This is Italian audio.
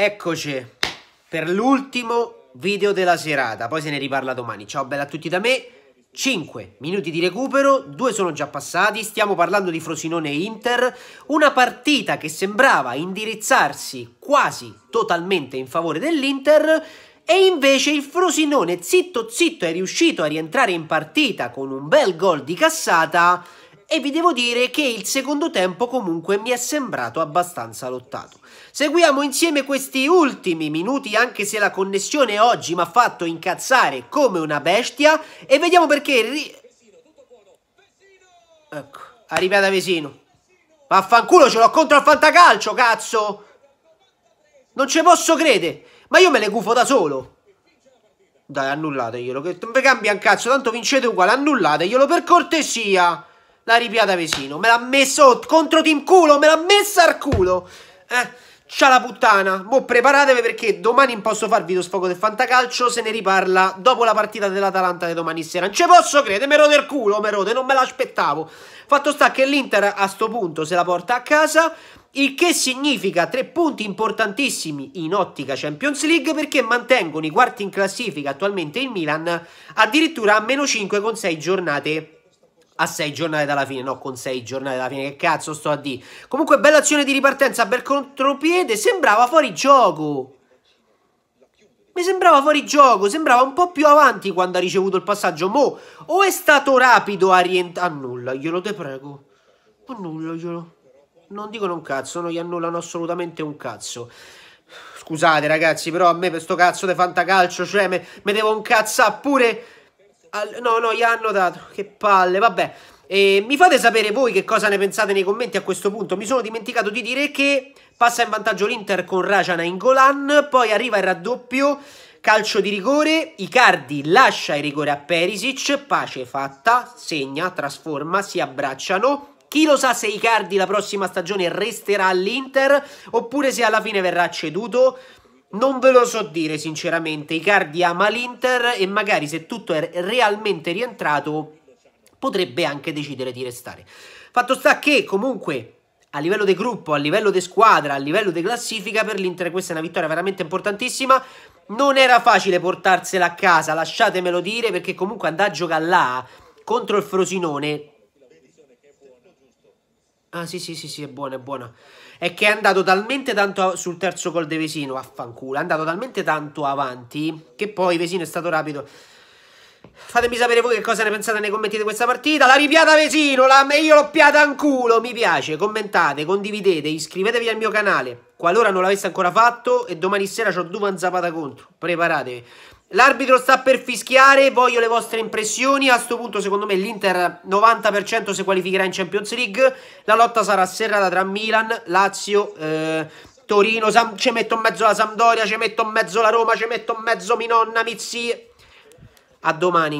Eccoci per l'ultimo video della serata, poi se ne riparla domani. Ciao bella a tutti da me. 5 minuti di recupero, 2 sono già passati, stiamo parlando di Frosinone e Inter, una partita che sembrava indirizzarsi quasi totalmente in favore dell'Inter e invece il Frosinone zitto zitto è riuscito a rientrare in partita con un bel gol di cassata e vi devo dire che il secondo tempo comunque mi è sembrato abbastanza lottato. Seguiamo insieme questi ultimi minuti anche se la connessione oggi mi ha fatto incazzare come una bestia e vediamo perché... Ri... Ecco, arrivata Vesino. Vaffanculo ce l'ho contro al fantacalcio, cazzo! Non ci posso credere, ma io me le gufo da solo. Dai, annullateglielo, che non vi cambia un cazzo, tanto vincete uguale, annullateglielo per cortesia la ripiata Vesino. Me l'ha messo contro Team Culo, me l'ha messa al culo. Eh, Ciao la puttana, Boh, preparatevi perché domani non posso farvi lo sfogo del fantacalcio, se ne riparla dopo la partita dell'Atalanta di domani sera. Non ci posso credere, me rode il culo, me rode, non me l'aspettavo. Fatto sta che l'Inter a sto punto se la porta a casa, il che significa tre punti importantissimi in ottica Champions League perché mantengono i quarti in classifica attualmente il Milan addirittura a meno 5 con 6 giornate a 6 giornate dalla fine, no, con 6 giornate dalla fine, che cazzo sto a dire. Comunque bella azione di ripartenza, per contropiede, sembrava fuori gioco. Mi sembrava fuori gioco, sembrava un po' più avanti quando ha ricevuto il passaggio. Mo, o è stato rapido a rientrare... glielo te prego. glielo. Non dicono un cazzo, non gli annullano assolutamente un cazzo. Scusate ragazzi, però a me per sto cazzo di fantacalcio, cioè, me, me devo cazzo pure... Al, no, no, gli hanno dato. Che palle, vabbè. E mi fate sapere voi che cosa ne pensate nei commenti a questo punto. Mi sono dimenticato di dire che passa in vantaggio l'Inter con Rajana in Golan, poi arriva il raddoppio, calcio di rigore, Icardi lascia il rigore a Perisic, pace fatta, segna, trasforma, si abbracciano. Chi lo sa se Icardi la prossima stagione resterà all'Inter oppure se alla fine verrà ceduto? Non ve lo so dire sinceramente, Icardi ama l'Inter e magari se tutto è realmente rientrato potrebbe anche decidere di restare. Fatto sta che comunque a livello di gruppo, a livello di squadra, a livello di classifica per l'Inter questa è una vittoria veramente importantissima. Non era facile portarsela a casa, lasciatemelo dire, perché comunque andare a giocare là contro il Frosinone Ah sì sì sì sì è buona è buona È che è andato talmente tanto sul terzo gol di Vesino Affanculo È andato talmente tanto avanti Che poi Vesino è stato rapido Fatemi sapere voi che cosa ne pensate nei commenti di questa partita La ripiata Vesino la... meglio l'ho piata in culo Mi piace commentate condividete Iscrivetevi al mio canale qualora non l'avesse ancora fatto e domani sera ho Duvan Zapata contro, preparatevi. L'arbitro sta per fischiare, voglio le vostre impressioni, a questo punto secondo me l'Inter 90% si qualificherà in Champions League, la lotta sarà serrata tra Milan, Lazio, eh, Torino, Sam ci metto in mezzo la Sampdoria, ci metto in mezzo la Roma, ci metto in mezzo Minonna, Mizzi. A domani.